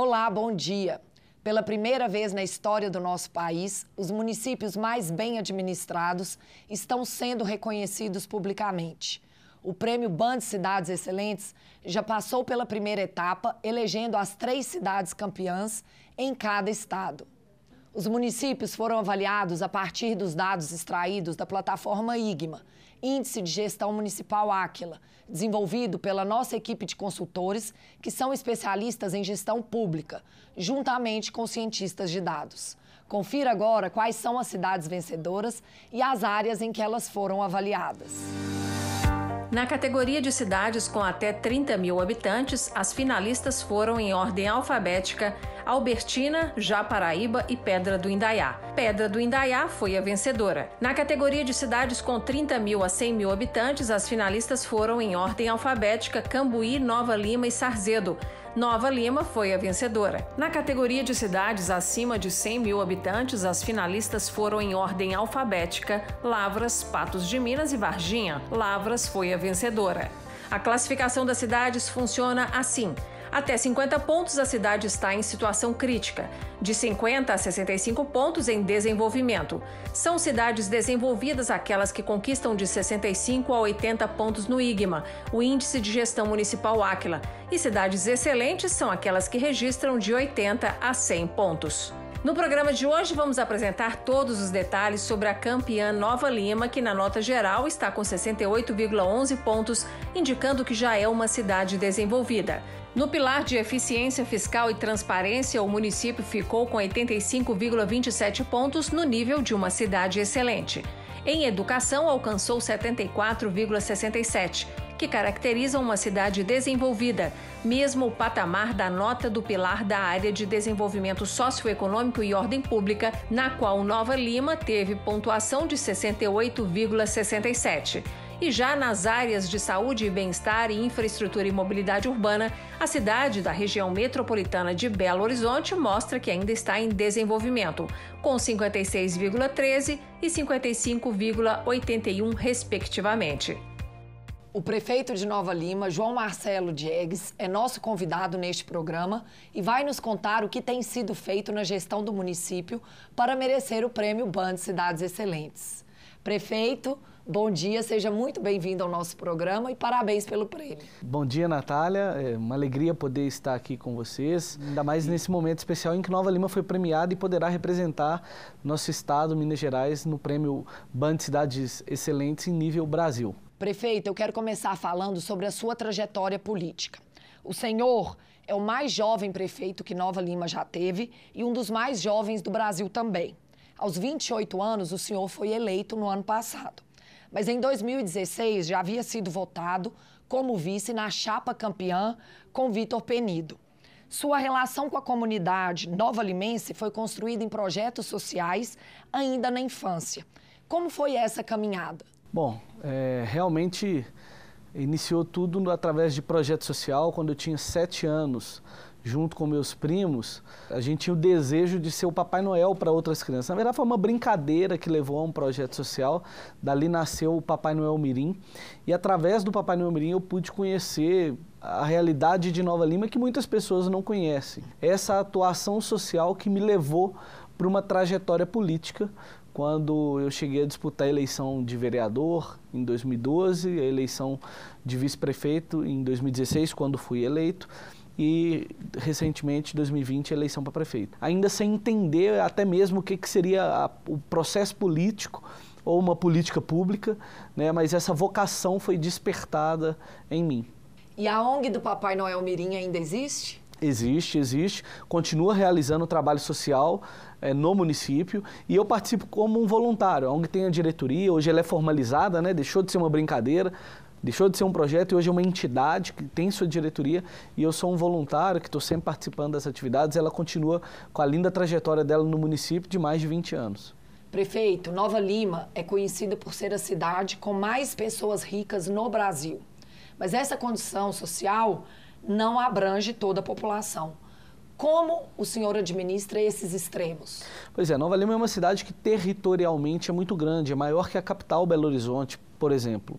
Olá, bom dia. Pela primeira vez na história do nosso país, os municípios mais bem administrados estão sendo reconhecidos publicamente. O prêmio Band Cidades Excelentes já passou pela primeira etapa, elegendo as três cidades campeãs em cada estado. Os municípios foram avaliados a partir dos dados extraídos da plataforma IGMA, Índice de Gestão Municipal Áquila, desenvolvido pela nossa equipe de consultores, que são especialistas em gestão pública, juntamente com cientistas de dados. Confira agora quais são as cidades vencedoras e as áreas em que elas foram avaliadas. Na categoria de cidades com até 30 mil habitantes, as finalistas foram em ordem alfabética Albertina, Japaraíba e Pedra do Indaiá. Pedra do Indaiá foi a vencedora. Na categoria de cidades com 30 mil a 100 mil habitantes, as finalistas foram em ordem alfabética Cambuí, Nova Lima e Sarzedo. Nova Lima foi a vencedora. Na categoria de cidades acima de 100 mil habitantes, as finalistas foram em ordem alfabética Lavras, Patos de Minas e Varginha. Lavras foi a vencedora. A classificação das cidades funciona assim. Até 50 pontos, a cidade está em situação crítica. De 50 a 65 pontos em desenvolvimento. São cidades desenvolvidas aquelas que conquistam de 65 a 80 pontos no IGMA, o Índice de Gestão Municipal Áquila. E cidades excelentes são aquelas que registram de 80 a 100 pontos. No programa de hoje, vamos apresentar todos os detalhes sobre a campeã Nova Lima, que na nota geral está com 68,11 pontos, indicando que já é uma cidade desenvolvida. No pilar de eficiência fiscal e transparência, o município ficou com 85,27 pontos no nível de uma cidade excelente. Em educação, alcançou 74,67, que caracteriza uma cidade desenvolvida, mesmo o patamar da nota do pilar da área de desenvolvimento socioeconômico e ordem pública, na qual Nova Lima teve pontuação de 68,67. E já nas áreas de saúde e bem-estar e infraestrutura e mobilidade urbana, a cidade da região metropolitana de Belo Horizonte mostra que ainda está em desenvolvimento, com 56,13 e 55,81, respectivamente. O prefeito de Nova Lima, João Marcelo Diegues, é nosso convidado neste programa e vai nos contar o que tem sido feito na gestão do município para merecer o prêmio Ban de Cidades Excelentes. Prefeito, bom dia, seja muito bem-vindo ao nosso programa e parabéns pelo prêmio. Bom dia, Natália. É uma alegria poder estar aqui com vocês, ainda mais nesse momento especial em que Nova Lima foi premiada e poderá representar nosso estado, Minas Gerais, no prêmio Band de Cidades Excelentes em nível Brasil. Prefeito, eu quero começar falando sobre a sua trajetória política. O senhor é o mais jovem prefeito que Nova Lima já teve e um dos mais jovens do Brasil também. Aos 28 anos, o senhor foi eleito no ano passado. Mas em 2016 já havia sido votado como vice na chapa campeã com Vitor Penido. Sua relação com a comunidade nova limense foi construída em projetos sociais ainda na infância. Como foi essa caminhada? Bom, é, realmente iniciou tudo através de projeto social quando eu tinha sete anos. Junto com meus primos, a gente tinha o desejo de ser o Papai Noel para outras crianças. Na verdade, foi uma brincadeira que levou a um projeto social. Dali nasceu o Papai Noel Mirim. E através do Papai Noel Mirim, eu pude conhecer a realidade de Nova Lima que muitas pessoas não conhecem. Essa atuação social que me levou para uma trajetória política, quando eu cheguei a disputar a eleição de vereador em 2012, a eleição de vice-prefeito em 2016, quando fui eleito e recentemente, 2020, eleição para prefeito. Ainda sem entender até mesmo o que, que seria a, o processo político ou uma política pública, né? mas essa vocação foi despertada em mim. E a ONG do Papai Noel Mirim ainda existe? Existe, existe. Continua realizando o trabalho social é, no município e eu participo como um voluntário. É a ONG tem a diretoria, hoje ela é formalizada, né? deixou de ser uma brincadeira, deixou de ser um projeto e hoje é uma entidade que tem sua diretoria e eu sou um voluntário que estou sempre participando das atividades. Ela continua com a linda trajetória dela no município de mais de 20 anos. Prefeito, Nova Lima é conhecida por ser a cidade com mais pessoas ricas no Brasil. Mas essa condição social não abrange toda a população. Como o senhor administra esses extremos? Pois é, Nova Lima é uma cidade que territorialmente é muito grande, é maior que a capital Belo Horizonte, por exemplo.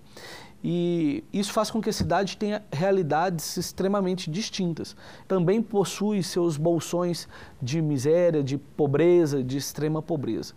E isso faz com que a cidade tenha realidades extremamente distintas. Também possui seus bolsões de miséria, de pobreza, de extrema pobreza.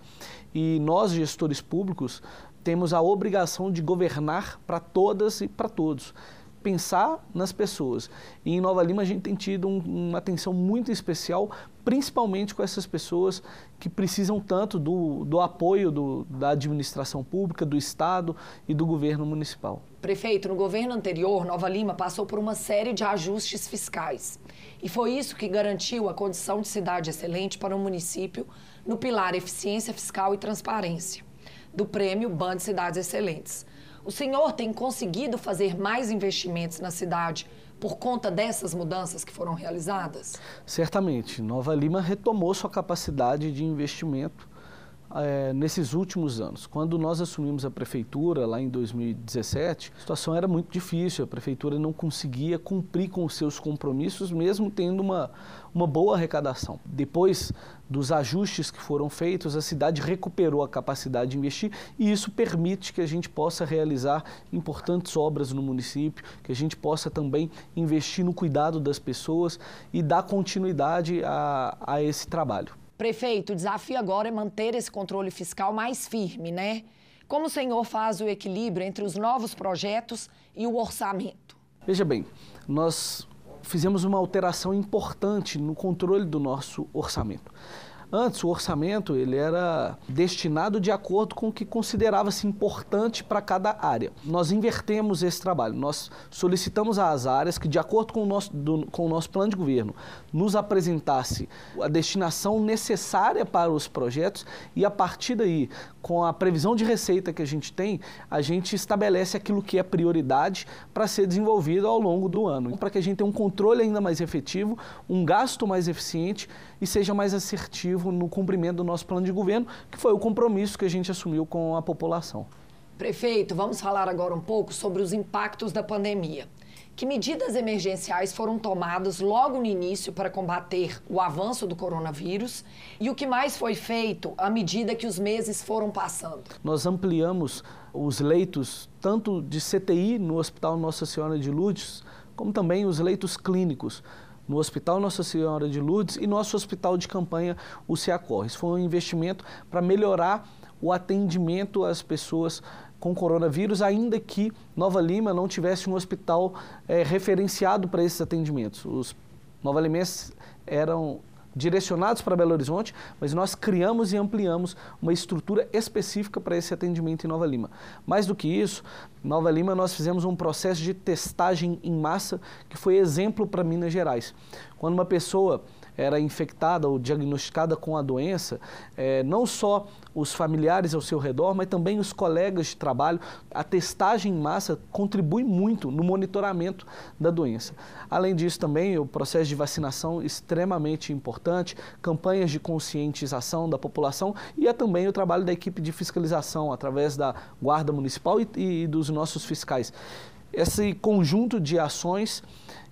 E nós, gestores públicos, temos a obrigação de governar para todas e para todos pensar nas pessoas. E em Nova Lima a gente tem tido um, uma atenção muito especial, principalmente com essas pessoas que precisam tanto do, do apoio do, da administração pública, do Estado e do governo municipal. Prefeito, no governo anterior, Nova Lima passou por uma série de ajustes fiscais. E foi isso que garantiu a condição de cidade excelente para o município no pilar Eficiência Fiscal e Transparência, do prêmio Band Cidades Excelentes. O senhor tem conseguido fazer mais investimentos na cidade por conta dessas mudanças que foram realizadas? Certamente. Nova Lima retomou sua capacidade de investimento é, nesses últimos anos. Quando nós assumimos a prefeitura, lá em 2017, a situação era muito difícil, a prefeitura não conseguia cumprir com os seus compromissos, mesmo tendo uma uma boa arrecadação. Depois dos ajustes que foram feitos, a cidade recuperou a capacidade de investir e isso permite que a gente possa realizar importantes obras no município, que a gente possa também investir no cuidado das pessoas e dar continuidade a, a esse trabalho. Prefeito, o desafio agora é manter esse controle fiscal mais firme, né? Como o senhor faz o equilíbrio entre os novos projetos e o orçamento? Veja bem, nós fizemos uma alteração importante no controle do nosso orçamento. Antes, o orçamento ele era destinado de acordo com o que considerava-se importante para cada área. Nós invertemos esse trabalho. Nós solicitamos às áreas que, de acordo com o nosso, do, com o nosso plano de governo, nos apresentasse a destinação necessária para os projetos e, a partir daí, com a previsão de receita que a gente tem, a gente estabelece aquilo que é prioridade para ser desenvolvido ao longo do ano, então, para que a gente tenha um controle ainda mais efetivo, um gasto mais eficiente e seja mais assertivo no cumprimento do nosso plano de governo, que foi o compromisso que a gente assumiu com a população. Prefeito, vamos falar agora um pouco sobre os impactos da pandemia. Que medidas emergenciais foram tomadas logo no início para combater o avanço do coronavírus e o que mais foi feito à medida que os meses foram passando? Nós ampliamos os leitos tanto de CTI no Hospital Nossa Senhora de Lourdes, como também os leitos clínicos no Hospital Nossa Senhora de Lourdes e nosso hospital de campanha, o SEACOR. Isso foi um investimento para melhorar o atendimento às pessoas com coronavírus, ainda que Nova Lima não tivesse um hospital é, referenciado para esses atendimentos. Os nova limenses eram direcionados para Belo Horizonte, mas nós criamos e ampliamos uma estrutura específica para esse atendimento em Nova Lima. Mais do que isso, Nova Lima nós fizemos um processo de testagem em massa que foi exemplo para Minas Gerais. Quando uma pessoa era infectada ou diagnosticada com a doença, é, não só os familiares ao seu redor, mas também os colegas de trabalho. A testagem em massa contribui muito no monitoramento da doença. Além disso, também o processo de vacinação é extremamente importante, campanhas de conscientização da população e é também o trabalho da equipe de fiscalização através da Guarda Municipal e, e dos nossos fiscais esse conjunto de ações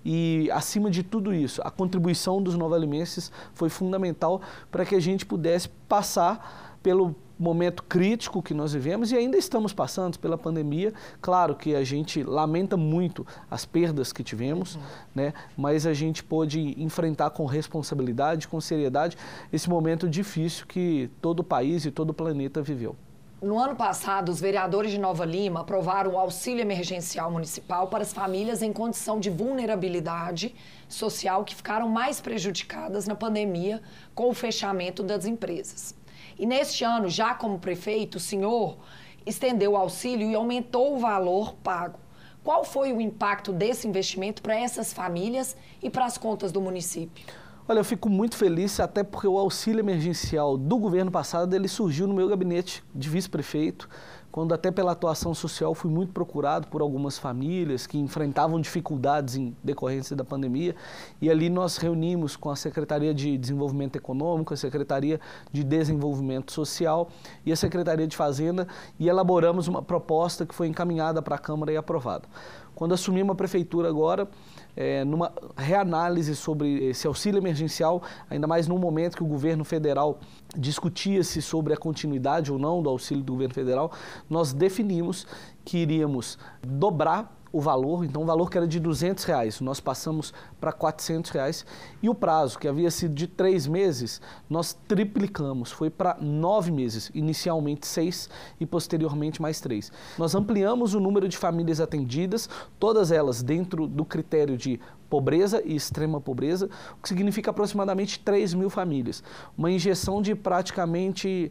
e, acima de tudo isso, a contribuição dos novalimenses foi fundamental para que a gente pudesse passar pelo momento crítico que nós vivemos e ainda estamos passando pela pandemia. Claro que a gente lamenta muito as perdas que tivemos, uhum. né? mas a gente pôde enfrentar com responsabilidade, com seriedade, esse momento difícil que todo o país e todo o planeta viveu. No ano passado, os vereadores de Nova Lima aprovaram o auxílio emergencial municipal para as famílias em condição de vulnerabilidade social que ficaram mais prejudicadas na pandemia com o fechamento das empresas. E neste ano, já como prefeito, o senhor estendeu o auxílio e aumentou o valor pago. Qual foi o impacto desse investimento para essas famílias e para as contas do município? Olha, eu fico muito feliz, até porque o auxílio emergencial do governo passado, ele surgiu no meu gabinete de vice-prefeito, quando até pela atuação social fui muito procurado por algumas famílias que enfrentavam dificuldades em decorrência da pandemia. E ali nós reunimos com a Secretaria de Desenvolvimento Econômico, a Secretaria de Desenvolvimento Social e a Secretaria de Fazenda e elaboramos uma proposta que foi encaminhada para a Câmara e aprovada. Quando assumimos a prefeitura agora, é, numa reanálise sobre esse auxílio emergencial, ainda mais num momento que o governo federal discutia-se sobre a continuidade ou não do auxílio do governo federal, nós definimos que iríamos dobrar o valor, então o valor que era de 200 reais, nós passamos para 400 reais e o prazo que havia sido de três meses, nós triplicamos, foi para nove meses, inicialmente seis e posteriormente mais três. Nós ampliamos o número de famílias atendidas, todas elas dentro do critério de pobreza e extrema pobreza, o que significa aproximadamente 3 mil famílias. Uma injeção de praticamente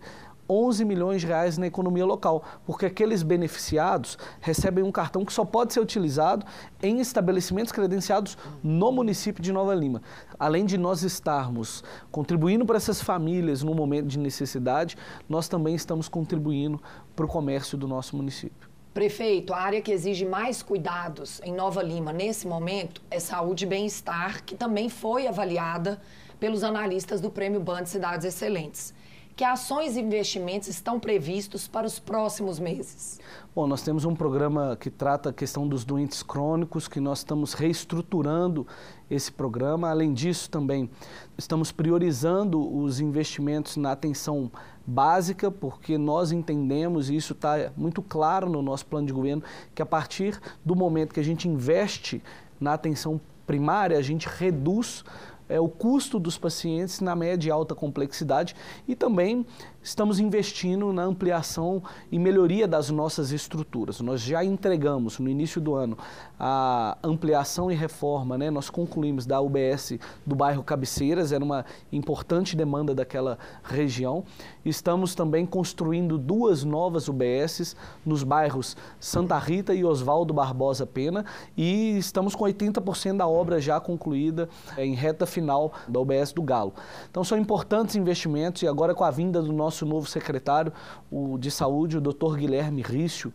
11 milhões de reais na economia local, porque aqueles beneficiados recebem um cartão que só pode ser utilizado em estabelecimentos credenciados no município de Nova Lima. Além de nós estarmos contribuindo para essas famílias no momento de necessidade, nós também estamos contribuindo para o comércio do nosso município. Prefeito, a área que exige mais cuidados em Nova Lima nesse momento é saúde e bem-estar, que também foi avaliada pelos analistas do Prêmio Band Cidades Excelentes que ações e investimentos estão previstos para os próximos meses? Bom, nós temos um programa que trata a questão dos doentes crônicos, que nós estamos reestruturando esse programa. Além disso, também estamos priorizando os investimentos na atenção básica, porque nós entendemos, e isso está muito claro no nosso plano de governo, que a partir do momento que a gente investe na atenção primária, a gente reduz é, o custo dos pacientes na média e alta complexidade e também estamos investindo na ampliação e melhoria das nossas estruturas. Nós já entregamos no início do ano a ampliação e reforma, né? nós concluímos da UBS do bairro Cabeceiras, era uma importante demanda daquela região. Estamos também construindo duas novas UBSs nos bairros Santa Rita e Oswaldo Barbosa Pena e estamos com 80% da obra já concluída eh, em reta final da UBS do Galo. Então são importantes investimentos e agora com a vinda do nosso nosso novo secretário o de saúde, o Dr. Guilherme Rício,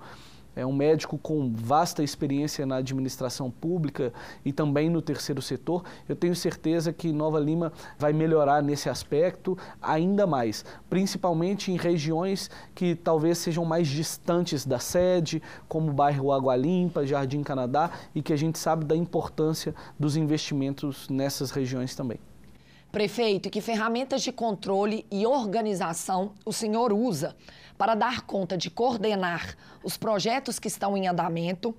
é um médico com vasta experiência na administração pública e também no terceiro setor. Eu tenho certeza que Nova Lima vai melhorar nesse aspecto ainda mais, principalmente em regiões que talvez sejam mais distantes da sede, como o bairro Água Limpa, Jardim Canadá, e que a gente sabe da importância dos investimentos nessas regiões também. Prefeito, que ferramentas de controle e organização o senhor usa para dar conta de coordenar os projetos que estão em andamento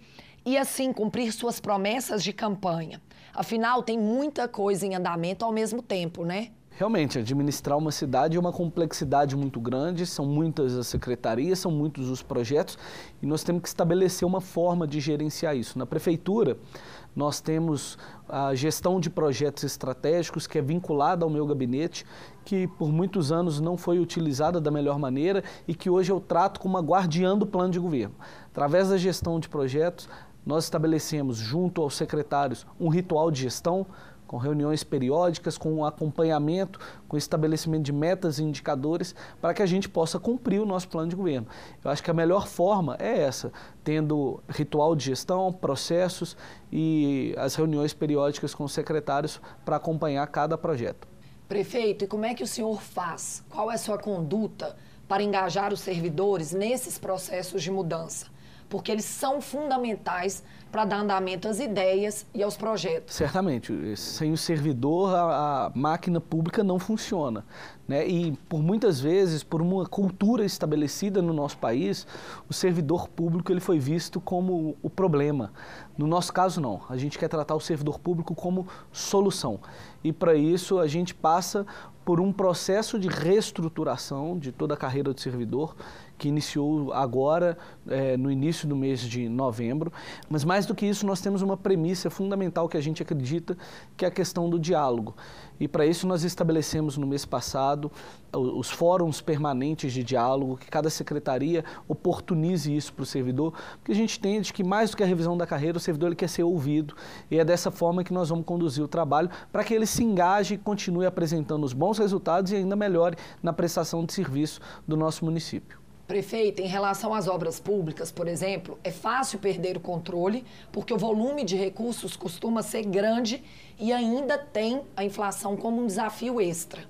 e assim cumprir suas promessas de campanha? Afinal, tem muita coisa em andamento ao mesmo tempo, né? Realmente, administrar uma cidade é uma complexidade muito grande, são muitas as secretarias, são muitos os projetos e nós temos que estabelecer uma forma de gerenciar isso. Na prefeitura, nós temos a gestão de projetos estratégicos, que é vinculada ao meu gabinete, que por muitos anos não foi utilizada da melhor maneira e que hoje eu trato como uma guardiã do plano de governo. Através da gestão de projetos, nós estabelecemos, junto aos secretários, um ritual de gestão com reuniões periódicas, com acompanhamento, com estabelecimento de metas e indicadores para que a gente possa cumprir o nosso plano de governo. Eu acho que a melhor forma é essa, tendo ritual de gestão, processos e as reuniões periódicas com os secretários para acompanhar cada projeto. Prefeito, e como é que o senhor faz? Qual é a sua conduta para engajar os servidores nesses processos de mudança? porque eles são fundamentais para dar andamento às ideias e aos projetos. Certamente, sem o servidor a, a máquina pública não funciona, né? E por muitas vezes, por uma cultura estabelecida no nosso país, o servidor público ele foi visto como o problema. No nosso caso não, a gente quer tratar o servidor público como solução. E para isso a gente passa por um processo de reestruturação de toda a carreira do servidor, que iniciou agora, é, no início do mês de novembro. Mas mais do que isso, nós temos uma premissa fundamental que a gente acredita, que é a questão do diálogo. E para isso nós estabelecemos no mês passado os fóruns permanentes de diálogo, que cada secretaria oportunize isso para o servidor, porque a gente entende que mais do que a revisão da carreira, o servidor ele quer ser ouvido. E é dessa forma que nós vamos conduzir o trabalho para que ele se engaje e continue apresentando os bons resultados e ainda melhore na prestação de serviço do nosso município. Prefeita, em relação às obras públicas, por exemplo, é fácil perder o controle, porque o volume de recursos costuma ser grande e ainda tem a inflação como um desafio extra.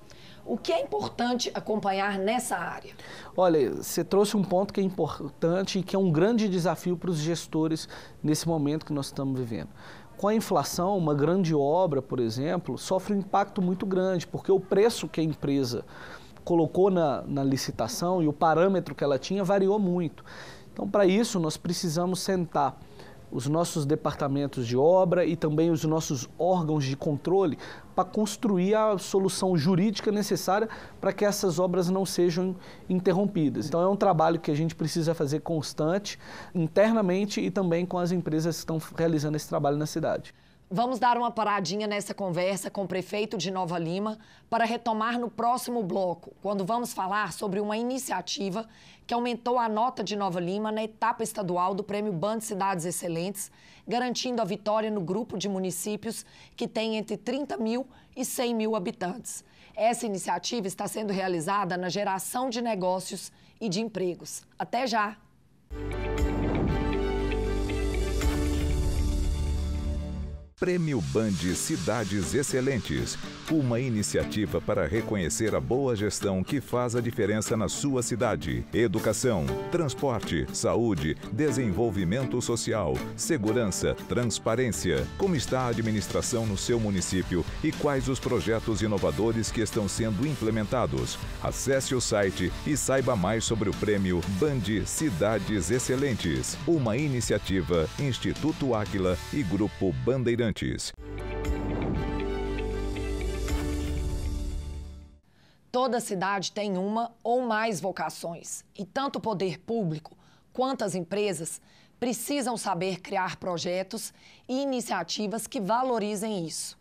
O que é importante acompanhar nessa área? Olha, você trouxe um ponto que é importante e que é um grande desafio para os gestores nesse momento que nós estamos vivendo. Com a inflação, uma grande obra, por exemplo, sofre um impacto muito grande, porque o preço que a empresa colocou na, na licitação e o parâmetro que ela tinha variou muito. Então, para isso, nós precisamos sentar os nossos departamentos de obra e também os nossos órgãos de controle para construir a solução jurídica necessária para que essas obras não sejam interrompidas. Então é um trabalho que a gente precisa fazer constante internamente e também com as empresas que estão realizando esse trabalho na cidade. Vamos dar uma paradinha nessa conversa com o prefeito de Nova Lima para retomar no próximo bloco, quando vamos falar sobre uma iniciativa que aumentou a nota de Nova Lima na etapa estadual do Prêmio Band Cidades Excelentes, garantindo a vitória no grupo de municípios que tem entre 30 mil e 100 mil habitantes. Essa iniciativa está sendo realizada na geração de negócios e de empregos. Até já! Prêmio Band Cidades Excelentes, uma iniciativa para reconhecer a boa gestão que faz a diferença na sua cidade. Educação, transporte, saúde, desenvolvimento social, segurança, transparência. Como está a administração no seu município e quais os projetos inovadores que estão sendo implementados? Acesse o site e saiba mais sobre o Prêmio Band Cidades Excelentes, uma iniciativa Instituto Águila e Grupo Bandeirante. Toda cidade tem uma ou mais vocações, e tanto o poder público quanto as empresas precisam saber criar projetos e iniciativas que valorizem isso.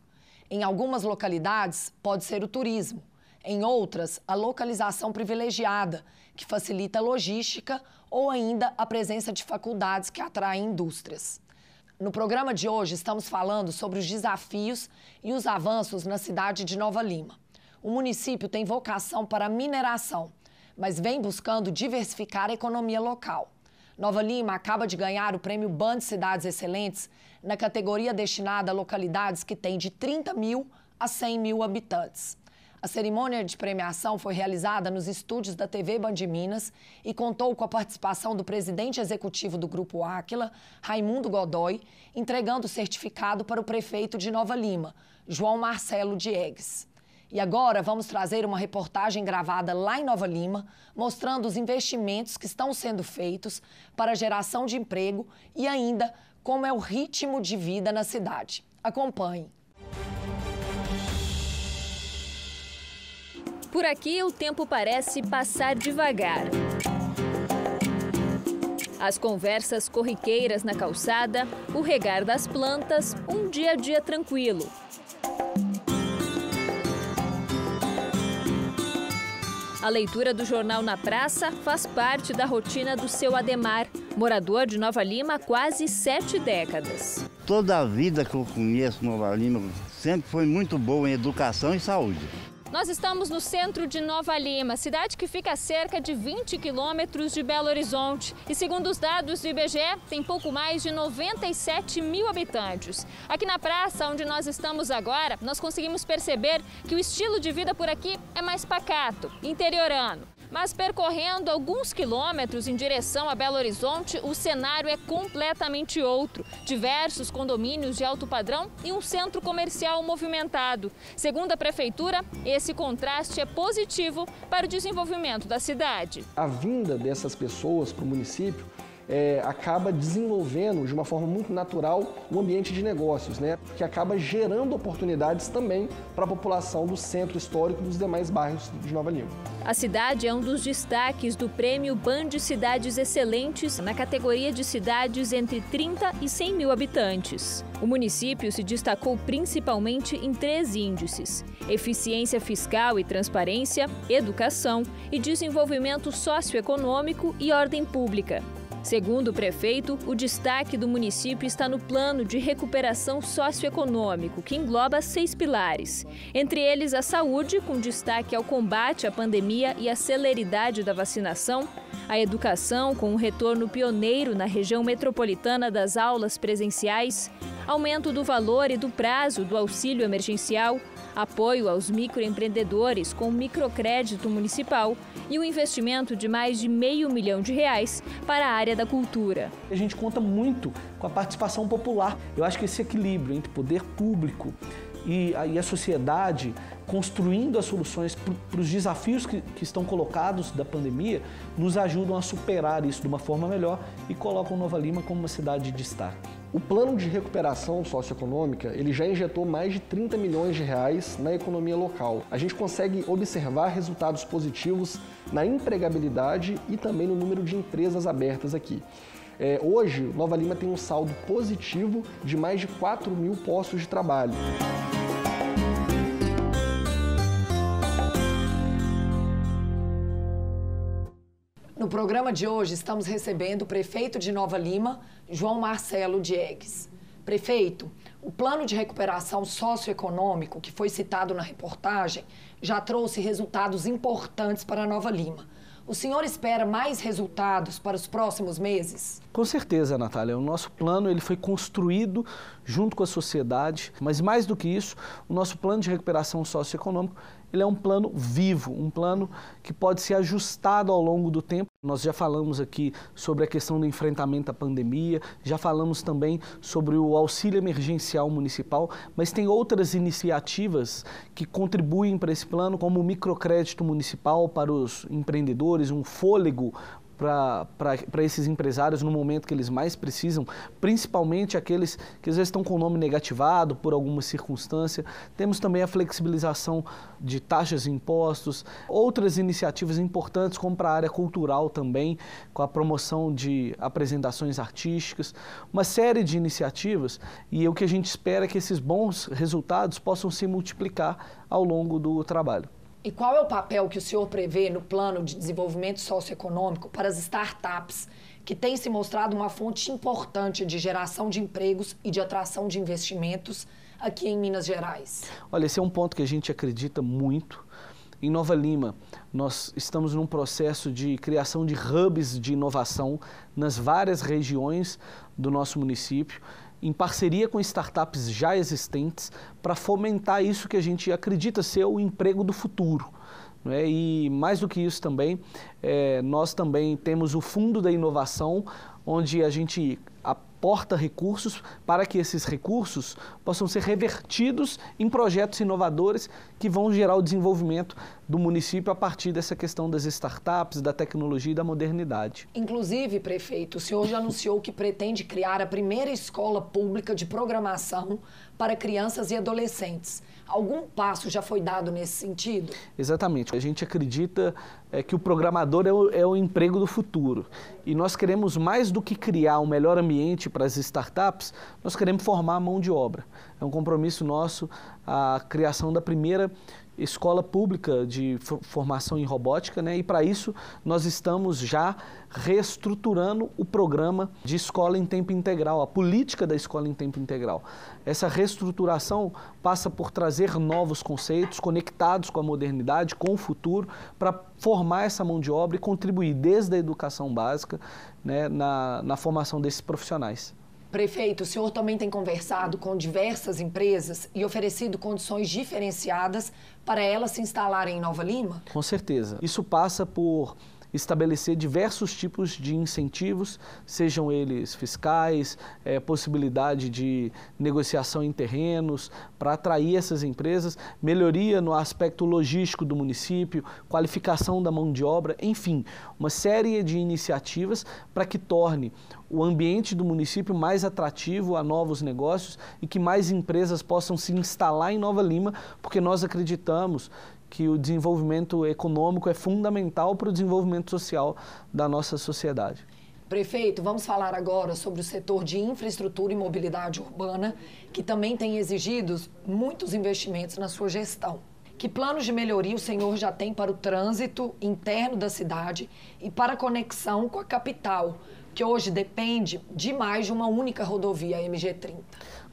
Em algumas localidades, pode ser o turismo, em outras, a localização privilegiada, que facilita a logística ou ainda a presença de faculdades que atraem indústrias. No programa de hoje, estamos falando sobre os desafios e os avanços na cidade de Nova Lima. O município tem vocação para mineração, mas vem buscando diversificar a economia local. Nova Lima acaba de ganhar o prêmio Band Cidades Excelentes na categoria destinada a localidades que têm de 30 mil a 100 mil habitantes. A cerimônia de premiação foi realizada nos estúdios da TV Band Minas e contou com a participação do presidente executivo do Grupo Áquila, Raimundo Godoy, entregando o certificado para o prefeito de Nova Lima, João Marcelo Diegues. E agora vamos trazer uma reportagem gravada lá em Nova Lima, mostrando os investimentos que estão sendo feitos para a geração de emprego e ainda como é o ritmo de vida na cidade. Acompanhe. Por aqui, o tempo parece passar devagar. As conversas corriqueiras na calçada, o regar das plantas, um dia a dia tranquilo. A leitura do jornal na praça faz parte da rotina do seu Ademar, morador de Nova Lima há quase sete décadas. Toda a vida que eu conheço Nova Lima sempre foi muito boa em educação e saúde. Nós estamos no centro de Nova Lima, cidade que fica a cerca de 20 quilômetros de Belo Horizonte. E segundo os dados do IBGE, tem pouco mais de 97 mil habitantes. Aqui na praça onde nós estamos agora, nós conseguimos perceber que o estilo de vida por aqui é mais pacato, interiorano. Mas percorrendo alguns quilômetros em direção a Belo Horizonte, o cenário é completamente outro. Diversos condomínios de alto padrão e um centro comercial movimentado. Segundo a prefeitura, esse contraste é positivo para o desenvolvimento da cidade. A vinda dessas pessoas para o município é, acaba desenvolvendo de uma forma muito natural o ambiente de negócios, né? que acaba gerando oportunidades também para a população do centro histórico e dos demais bairros de Nova Lima. A cidade é um dos destaques do prêmio Band Cidades Excelentes na categoria de cidades entre 30 e 100 mil habitantes. O município se destacou principalmente em três índices: eficiência fiscal e transparência, educação e desenvolvimento socioeconômico e ordem pública. Segundo o prefeito, o destaque do município está no plano de recuperação socioeconômico, que engloba seis pilares. Entre eles, a saúde, com destaque ao combate à pandemia e à celeridade da vacinação, a educação, com um retorno pioneiro na região metropolitana das aulas presenciais, aumento do valor e do prazo do auxílio emergencial, apoio aos microempreendedores com microcrédito municipal e um investimento de mais de meio milhão de reais para a área da cultura. A gente conta muito com a participação popular. Eu acho que esse equilíbrio entre poder público e a, e a sociedade construindo as soluções para os desafios que, que, estão colocados da pandemia, nos ajudam a superar isso de uma forma melhor e colocam Nova Lima como uma cidade de destaque. O plano de recuperação socioeconômica ele já injetou mais de 30 milhões de reais na economia local. A gente consegue observar resultados positivos na empregabilidade e também no número de empresas abertas aqui. É, hoje, Nova Lima tem um saldo positivo de mais de 4 mil postos de trabalho. No programa de hoje, estamos recebendo o prefeito de Nova Lima, João Marcelo Diegues. Prefeito, o plano de recuperação socioeconômico que foi citado na reportagem já trouxe resultados importantes para Nova Lima. O senhor espera mais resultados para os próximos meses? Com certeza, Natália. O nosso plano ele foi construído junto com a sociedade, mas mais do que isso, o nosso plano de recuperação socioeconômico ele é um plano vivo, um plano que pode ser ajustado ao longo do tempo nós já falamos aqui sobre a questão do enfrentamento à pandemia, já falamos também sobre o auxílio emergencial municipal, mas tem outras iniciativas que contribuem para esse plano, como o microcrédito municipal para os empreendedores, um fôlego para esses empresários no momento que eles mais precisam, principalmente aqueles que às vezes estão com o nome negativado por alguma circunstância. Temos também a flexibilização de taxas e impostos, outras iniciativas importantes como para a área cultural também, com a promoção de apresentações artísticas, uma série de iniciativas e o que a gente espera é que esses bons resultados possam se multiplicar ao longo do trabalho. E qual é o papel que o senhor prevê no plano de desenvolvimento socioeconômico para as startups, que tem se mostrado uma fonte importante de geração de empregos e de atração de investimentos aqui em Minas Gerais? Olha, esse é um ponto que a gente acredita muito. Em Nova Lima, nós estamos num processo de criação de hubs de inovação nas várias regiões do nosso município em parceria com startups já existentes, para fomentar isso que a gente acredita ser o emprego do futuro. Né? E mais do que isso também, é, nós também temos o Fundo da Inovação, onde a gente aporta recursos para que esses recursos possam ser revertidos em projetos inovadores que vão gerar o desenvolvimento do município a partir dessa questão das startups, da tecnologia e da modernidade. Inclusive, prefeito, o senhor já anunciou que pretende criar a primeira escola pública de programação para crianças e adolescentes. Algum passo já foi dado nesse sentido? Exatamente. A gente acredita é, que o programador é o, é o emprego do futuro. E nós queremos, mais do que criar um melhor ambiente para as startups, nós queremos formar a mão de obra. É um compromisso nosso a criação da primeira escola pública de formação em robótica, né? E para isso nós estamos já reestruturando o programa de escola em tempo integral, a política da escola em tempo integral. Essa reestruturação passa por trazer novos conceitos conectados com a modernidade, com o futuro, para formar essa mão de obra e contribuir desde a educação básica né, na, na formação desses profissionais. Prefeito, o senhor também tem conversado com diversas empresas e oferecido condições diferenciadas para elas se instalarem em Nova Lima? Com certeza. Isso passa por estabelecer diversos tipos de incentivos, sejam eles fiscais, é, possibilidade de negociação em terrenos, para atrair essas empresas, melhoria no aspecto logístico do município, qualificação da mão de obra, enfim, uma série de iniciativas para que torne o ambiente do município mais atrativo a novos negócios e que mais empresas possam se instalar em Nova Lima, porque nós acreditamos que o desenvolvimento econômico é fundamental para o desenvolvimento social da nossa sociedade. Prefeito, vamos falar agora sobre o setor de infraestrutura e mobilidade urbana, que também tem exigido muitos investimentos na sua gestão. Que planos de melhoria o senhor já tem para o trânsito interno da cidade e para a conexão com a capital, que hoje depende demais de uma única rodovia, a MG30?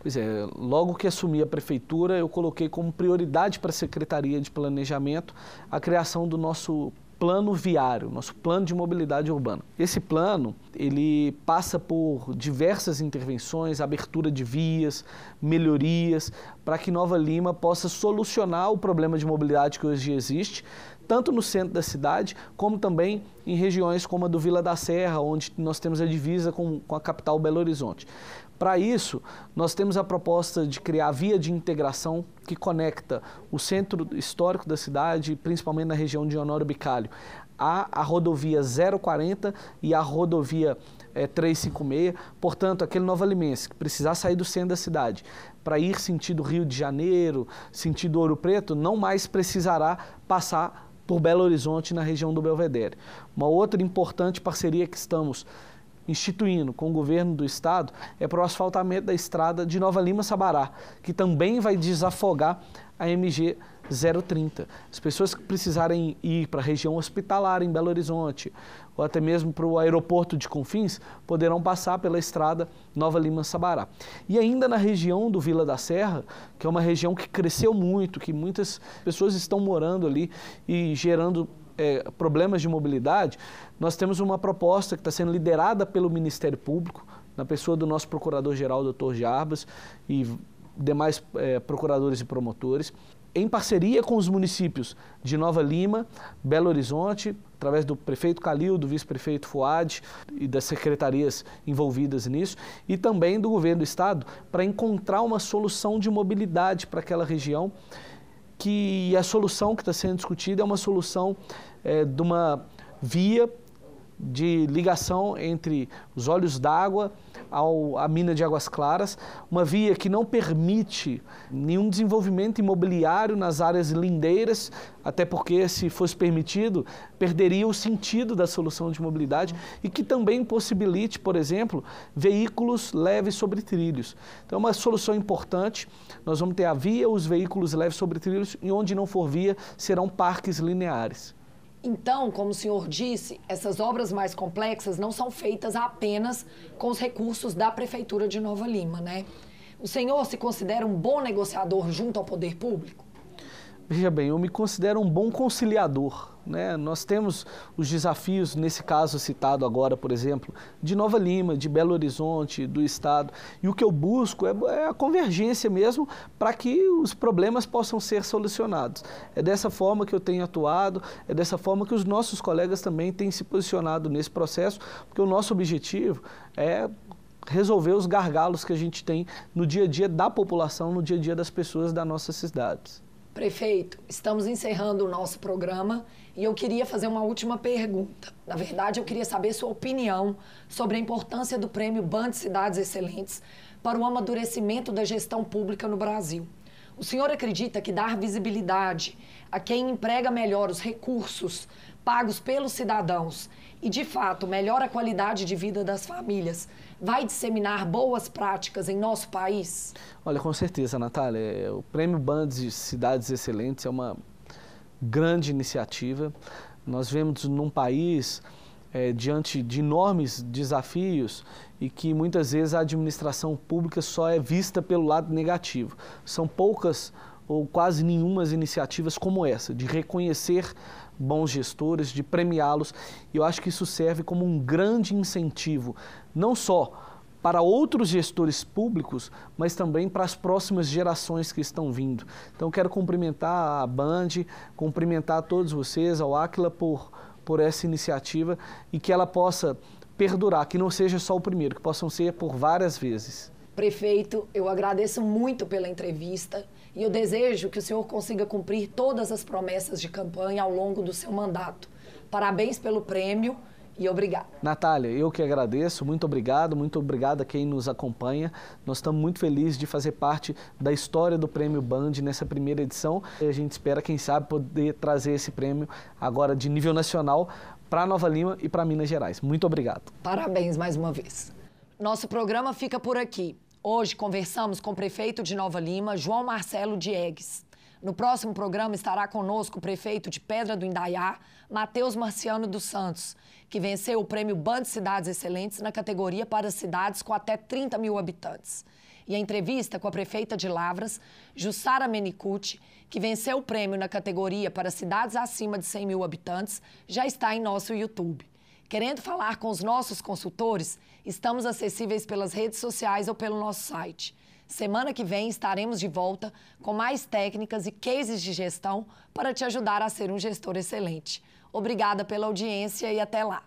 Pois é, logo que assumi a prefeitura, eu coloquei como prioridade para a Secretaria de Planejamento a criação do nosso plano viário, nosso plano de mobilidade urbana. Esse plano, ele passa por diversas intervenções, abertura de vias, melhorias, para que Nova Lima possa solucionar o problema de mobilidade que hoje existe, tanto no centro da cidade, como também em regiões como a do Vila da Serra, onde nós temos a divisa com, com a capital Belo Horizonte. Para isso, nós temos a proposta de criar a via de integração que conecta o centro histórico da cidade, principalmente na região de Honório Bicalho, à rodovia 040 e à rodovia é, eh, 356. Portanto, aquele Nova Limense que precisar sair do centro da cidade para ir sentido Rio de Janeiro, sentido Ouro Preto, não mais precisará passar por Belo Horizonte, na região do Belvedere. Uma outra importante parceria que estamos instituindo com o governo do estado é para o asfaltamento da estrada de Nova Lima Sabará, que também vai desafogar a MG 030. As pessoas que precisarem ir para a região hospitalar em Belo Horizonte ou até mesmo para o aeroporto de Confins poderão passar pela estrada Nova Lima Sabará. E ainda na região do Vila da Serra, que é uma região que cresceu muito, que muitas pessoas estão morando ali e gerando é, problemas de mobilidade, nós temos uma proposta que está sendo liderada pelo Ministério Público, na pessoa do nosso procurador-geral, doutor Jarbas, e demais é, procuradores e promotores, em parceria com os municípios de Nova Lima, Belo Horizonte, através do prefeito Calil, do vice-prefeito Fuad e das secretarias envolvidas nisso, e também do governo do estado, para encontrar uma solução de mobilidade para aquela região que a solução que está sendo discutida é uma solução é, de uma via de ligação entre os olhos d'água ao, a mina de Águas Claras, uma via que não permite nenhum desenvolvimento imobiliário nas áreas lindeiras, até porque, se fosse permitido, perderia o sentido da solução de mobilidade e que também possibilite, por exemplo, veículos leves sobre trilhos. Então, é uma solução importante. Nós vamos ter a via, os veículos leves sobre trilhos e onde não for via, serão parques lineares. Então, como o senhor disse, essas obras mais complexas não são feitas apenas com os recursos da Prefeitura de Nova Lima, né? O senhor se considera um bom negociador junto ao poder público? Veja bem, eu me considero um bom conciliador. Né? Nós temos os desafios, nesse caso citado agora, por exemplo, de Nova Lima, de Belo Horizonte, do Estado. E o que eu busco é, é, a convergência mesmo para que os problemas possam ser solucionados. É dessa forma que eu tenho atuado, é dessa forma que os nossos colegas também têm se posicionado nesse processo, porque o nosso objetivo é resolver os gargalos que a gente tem no dia a dia da população, no dia a dia das pessoas das nossas cidades. Prefeito, estamos encerrando o nosso programa e eu queria fazer uma última pergunta. Na verdade, eu queria saber sua opinião sobre a importância do prêmio Band Cidades Excelentes para o amadurecimento da gestão pública no Brasil. O senhor acredita que dar visibilidade a quem emprega melhor os recursos pagos pelos cidadãos e, de fato, melhora a qualidade de vida das famílias vai disseminar boas práticas em nosso país? Olha, com certeza, Natália. O Prêmio Bandes de Cidades Excelentes é uma grande iniciativa. Nós vemos num país é, diante de enormes desafios e que muitas vezes a administração pública só é vista pelo lado negativo. São poucas ou quase nenhumas iniciativas como essa, de reconhecer bons gestores, de premiá-los. E eu acho que isso serve como um grande incentivo, não só para outros gestores públicos, mas também para as próximas gerações que estão vindo. Então, quero cumprimentar a Band, cumprimentar a todos vocês, ao Aquila, por, por essa iniciativa e que ela possa perdurar, que não seja só o primeiro, que possam ser por várias vezes. Prefeito, eu agradeço muito pela entrevista. E eu desejo que o senhor consiga cumprir todas as promessas de campanha ao longo do seu mandato. Parabéns pelo prêmio e obrigado. Natália, eu que agradeço, muito obrigado, muito obrigado a quem nos acompanha. Nós estamos muito felizes de fazer parte da história do Prêmio Band nessa primeira edição. A gente espera, quem sabe, poder trazer esse prêmio agora de nível nacional para Nova Lima e para Minas Gerais. Muito obrigado. Parabéns mais uma vez. Nosso programa fica por aqui. Hoje conversamos com o prefeito de Nova Lima, João Marcelo Diegues. No próximo programa estará conosco o prefeito de Pedra do Indaiá, Matheus Marciano dos Santos, que venceu o prêmio Band Cidades Excelentes na categoria para cidades com até 30 mil habitantes. E a entrevista com a prefeita de Lavras, Jussara Menicucci, que venceu o prêmio na categoria para cidades acima de 100 mil habitantes, já está em nosso YouTube. Querendo falar com os nossos consultores, estamos acessíveis pelas redes sociais ou pelo nosso site. Semana que vem estaremos de volta com mais técnicas e cases de gestão para te ajudar a ser um gestor excelente. Obrigada pela audiência e até lá!